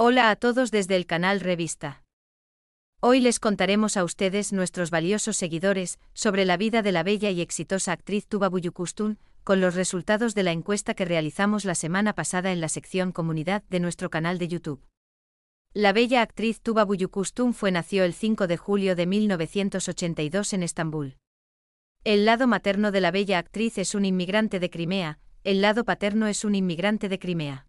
Hola a todos desde el canal Revista. Hoy les contaremos a ustedes, nuestros valiosos seguidores, sobre la vida de la bella y exitosa actriz Tuba Buyukustun, con los resultados de la encuesta que realizamos la semana pasada en la sección Comunidad de nuestro canal de YouTube. La bella actriz Tuba Buyukustun fue nació el 5 de julio de 1982 en Estambul. El lado materno de la bella actriz es un inmigrante de Crimea, el lado paterno es un inmigrante de Crimea.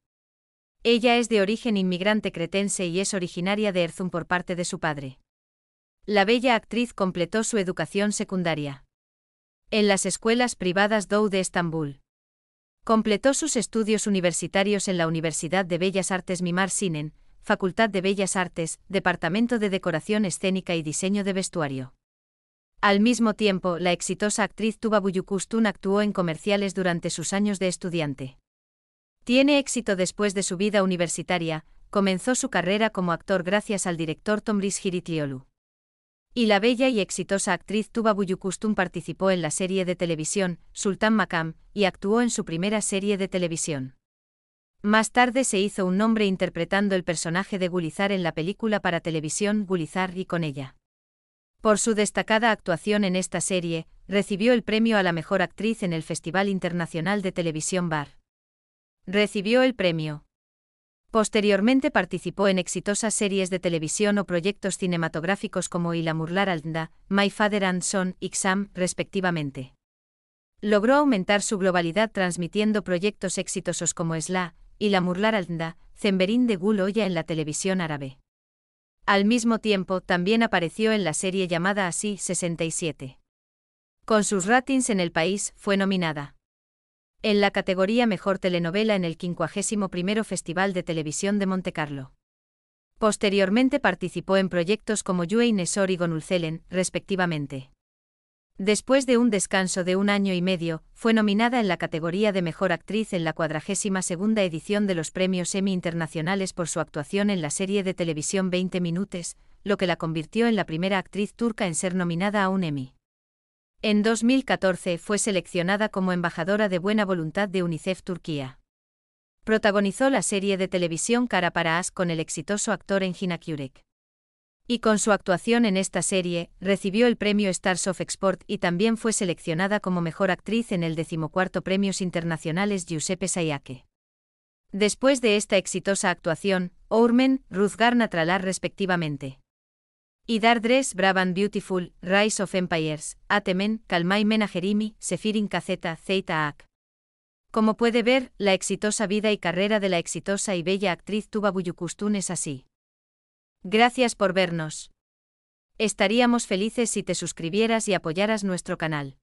Ella es de origen inmigrante cretense y es originaria de Erzum por parte de su padre. La bella actriz completó su educación secundaria en las escuelas privadas Dou de Estambul. Completó sus estudios universitarios en la Universidad de Bellas Artes Mimar Sinen, Facultad de Bellas Artes, Departamento de Decoración Escénica y Diseño de Vestuario. Al mismo tiempo, la exitosa actriz Tuba Buyukustun actuó en comerciales durante sus años de estudiante. Tiene éxito después de su vida universitaria, comenzó su carrera como actor gracias al director Tomris Hiritiolu. Y la bella y exitosa actriz Tuba Buyukustum participó en la serie de televisión Sultán Makam y actuó en su primera serie de televisión. Más tarde se hizo un nombre interpretando el personaje de Gulizar en la película para televisión Gulizar y con ella. Por su destacada actuación en esta serie, recibió el premio a la mejor actriz en el Festival Internacional de Televisión Bar. Recibió el premio. Posteriormente participó en exitosas series de televisión o proyectos cinematográficos como Ila Alda My Father and Son y Xam, respectivamente. Logró aumentar su globalidad transmitiendo proyectos exitosos como Esla, Ila Murlaralda, Zemberín de Guloya en la televisión árabe. Al mismo tiempo, también apareció en la serie llamada Así 67. Con sus ratings en el país, fue nominada en la categoría Mejor Telenovela en el 51 Festival de Televisión de Montecarlo. Posteriormente participó en proyectos como Yue Nesor y Gonulcelen, respectivamente. Después de un descanso de un año y medio, fue nominada en la categoría de Mejor Actriz en la 42 edición de los premios Emmy Internacionales por su actuación en la serie de televisión 20 Minutes, lo que la convirtió en la primera actriz turca en ser nominada a un Emmy. En 2014 fue seleccionada como embajadora de buena voluntad de UNICEF Turquía. Protagonizó la serie de televisión Cara para As con el exitoso actor Engin Akyürek. Y con su actuación en esta serie, recibió el premio Stars of Export y también fue seleccionada como mejor actriz en el decimocuarto Premios Internacionales Giuseppe Sayake. Después de esta exitosa actuación, Ourmen, Ruzgar respectivamente y dar dress beautiful, rise of empires, atemen, Kalmai menajerimi, sefirin Kazeta, zeita Ak. Como puede ver, la exitosa vida y carrera de la exitosa y bella actriz Tuba Buyukustun es así. Gracias por vernos. Estaríamos felices si te suscribieras y apoyaras nuestro canal.